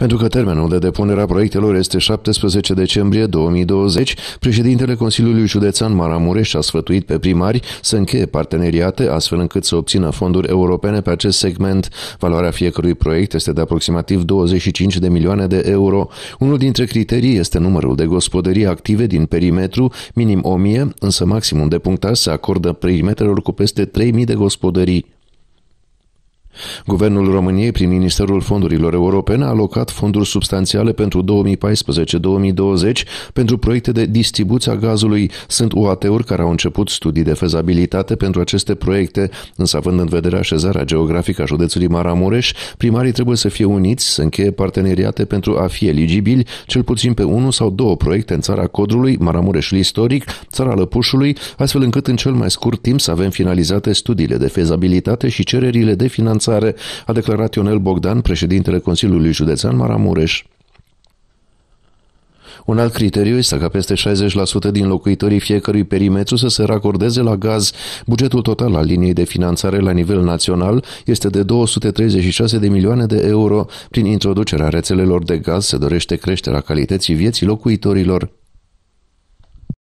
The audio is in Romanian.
Pentru că termenul de depunere a proiectelor este 17 decembrie 2020, președintele Consiliului Județean Maramureș a sfătuit pe primari să încheie parteneriate astfel încât să obțină fonduri europene pe acest segment. Valoarea fiecărui proiect este de aproximativ 25 de milioane de euro. Unul dintre criterii este numărul de gospodării active din perimetru, minim 1000, însă maximum de punctaj se acordă perimetrelor cu peste 3000 de gospodării. Guvernul României, prin Ministerul Fondurilor Europene, a alocat fonduri substanțiale pentru 2014-2020 pentru proiecte de distribuție a gazului. Sunt UAT-uri care au început studii de fezabilitate pentru aceste proiecte, însă având în vedere așezarea geografică a județului Maramureș, primarii trebuie să fie uniți, să încheie parteneriate pentru a fi eligibili cel puțin pe unul sau două proiecte în țara Codrului, Maramureșul istoric, țara Lăpușului, astfel încât în cel mai scurt timp să avem finalizate studiile de fezabilitate și cererile de finanțare zile, a declarat Ionel Bogdan, președintele Consiliului Județean Maramureș. Un alt criteriu este ca peste 60% din locuitorii fiecărui perimetru să se racordeze la gaz. Bugetul total al liniei de finanțare la nivel național este de 236 de milioane de euro. Prin introducerea rețelelor de gaz se dorește creșterea calității vieții locuitorilor.